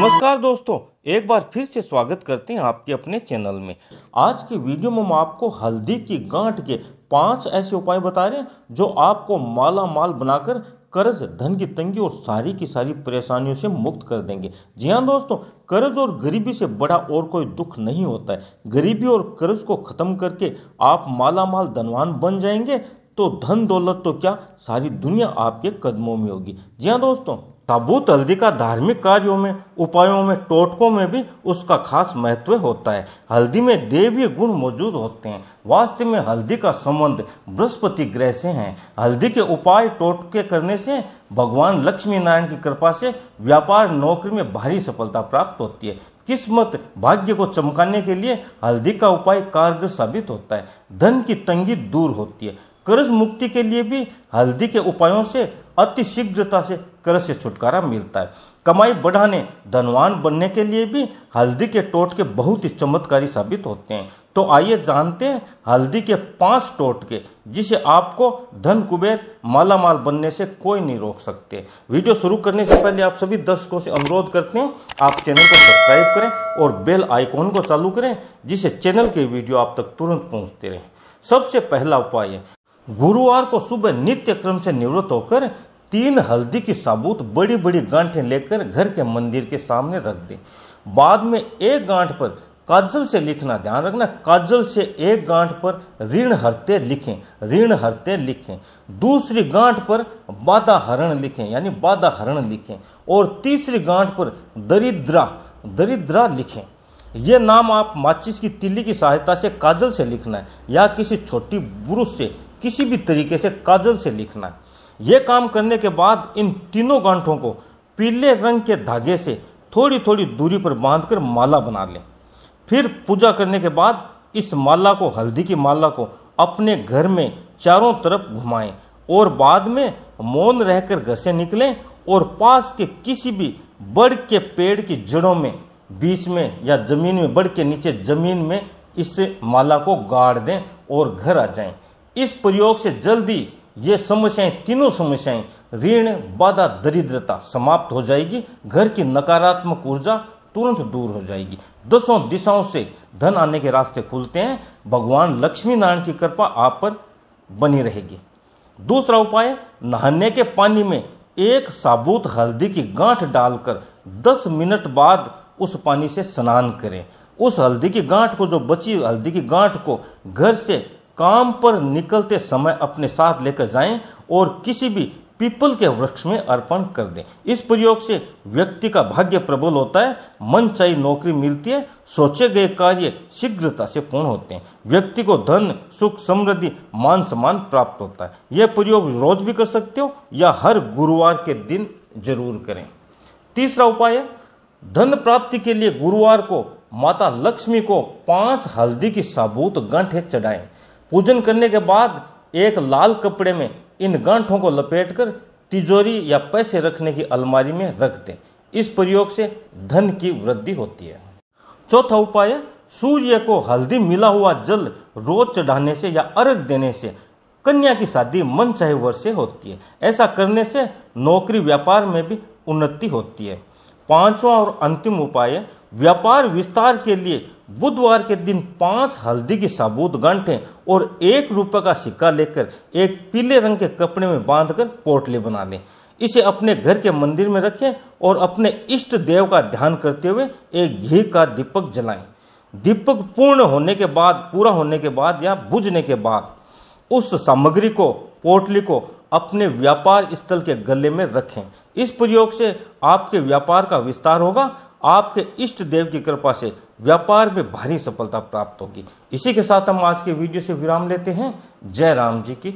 नमस्कार दोस्तों एक बार फिर से स्वागत करते हैं आपके अपने चैनल में आज की वीडियो में हम आपको हल्दी की गांठ के पांच ऐसे उपाय बता रहे हैं जो आपको माला माल बनाकर कर्ज धन की तंगी और सारी की सारी परेशानियों से मुक्त कर देंगे जी हाँ दोस्तों कर्ज और गरीबी से बड़ा और कोई दुख नहीं होता है गरीबी और कर्ज को खत्म करके आप माला माल धनवान बन जाएंगे तो धन दौलत तो क्या सारी दुनिया आपके कदमों में होगी जी हाँ दोस्तों ताबूत हल्दी का धार्मिक कार्यों में उपायों में टोटकों में भी उसका खास महत्व होता है हल्दी में देवीय गुण मौजूद होते हैं वास्तव में हल्दी का संबंध बृहस्पति ग्रह से है हल्दी के उपाय टोटके करने से भगवान लक्ष्मी नारायण की कृपा से व्यापार नौकरी में भारी सफलता प्राप्त होती है किस्मत भाग्य को चमकाने के लिए हल्दी का उपाय कारगर साबित होता है धन की तंगी दूर होती है कर्ज मुक्ति के लिए भी हल्दी के उपायों से अति शीघ्रता से कर्ज से छुटकारा मिलता है कमाई बढ़ाने धनवान बनने के लिए भी हल्दी के टोटके बहुत ही चमत्कारी साबित होते हैं तो आइए जानते हैं हल्दी के पांच टोटके जिसे आपको धन कुबेर माला माल बनने से कोई नहीं रोक सकते वीडियो शुरू करने से पहले आप सभी दर्शकों से अनुरोध करते हैं आप चैनल को सब्सक्राइब करें और बेल आइकॉन को चालू करें जिसे चैनल के वीडियो आप तक तुरंत पहुंचते रहें सबसे पहला उपाय है गुरुवार को सुबह नित्य क्रम से निवृत्त होकर तीन हल्दी की साबुत बड़ी बड़ी गांठें लेकर घर के मंदिर के सामने रख दें बाद में एक गांठ पर काजल से लिखना ध्यान रखना काजल से एक गांठ पर ऋण हरते लिखें ऋण हरते लिखें दूसरी गांठ पर बाधा हरण लिखें यानी बाधा हरण लिखें और तीसरी गांठ पर दरिद्रा दरिद्रा लिखें यह नाम आप माचिस की तिल्ली की सहायता से काजल से लिखना है या किसी छोटी बुरुष से किसी भी तरीके से काजल से लिखना है ये काम करने के बाद इन तीनों गांठों को पीले रंग के धागे से थोड़ी थोड़ी दूरी पर बांधकर माला बना लें फिर पूजा करने के बाद इस माला को हल्दी की माला को अपने घर में चारों तरफ घुमाएं और बाद में मौन रहकर घर से निकलें और पास के किसी भी बड़ के पेड़ की जड़ों में बीच में या ज़मीन में बड़ के नीचे ज़मीन में इस माला को गाड़ दें और घर आ जाएं इस प्रयोग से जल्दी ये समस्याएं तीनों समस्याएं ऋण बाधा दरिद्रता समाप्त हो जाएगी घर की नकारात्मक ऊर्जा तुरंत दूर हो जाएगी दसों दिशाओं से धन आने के रास्ते खुलते हैं भगवान लक्ष्मी नारायण की कृपा आप पर बनी रहेगी दूसरा उपाय नहाने के पानी में एक साबुत हल्दी की गांठ डालकर 10 मिनट बाद उस पानी से स्नान करें उस हल्दी की गांठ को जो बची हल्दी की गांठ को घर से काम पर निकलते समय अपने साथ लेकर जाएं और किसी भी पीपल के वृक्ष में अर्पण कर दें इस प्रयोग से व्यक्ति का भाग्य प्रबल होता है मन चाहिए नौकरी मिलती है सोचे गए कार्य शीघ्रता से पूर्ण होते हैं व्यक्ति को धन सुख समृद्धि मान सम्मान प्राप्त होता है यह प्रयोग रोज भी कर सकते हो या हर गुरुवार के दिन जरूर करें तीसरा उपाय धन प्राप्ति के लिए गुरुवार को माता लक्ष्मी को पांच हल्दी की साबूत गंठे चढ़ाएं पूजन करने के बाद एक लाल कपड़े में इन गांठों को लपेटकर तिजोरी या पैसे रखने की अलमारी में रख दें इस प्रयोग से धन की वृद्धि होती है चौथा उपाय सूर्य को हल्दी मिला हुआ जल रोज चढ़ाने से या अर्घ देने से कन्या की शादी मन चाहे वर्ष से होती है ऐसा करने से नौकरी व्यापार में भी उन्नति होती है पांचवा और अंतिम उपाय व्यापार विस्तार के लिए बुधवार के दिन पांच हल्दी की साबुत गांठें और एक रुपए का सिक्का लेकर एक पीले रंग के कपड़े में बांधकर पोटली बना लें इसे अपने घर के मंदिर में रखें और अपने इष्ट देव का ध्यान करते हुए एक घी का दीपक जलाएं दीपक पूर्ण होने के बाद पूरा होने के बाद या बुझने के बाद उस सामग्री को पोटली को अपने व्यापार स्थल के गले में रखें इस प्रयोग से आपके व्यापार का विस्तार होगा आपके इष्ट देव की कृपा से व्यापार में भारी सफलता प्राप्त होगी इसी के साथ हम आज के वीडियो से विराम लेते हैं जय राम जी की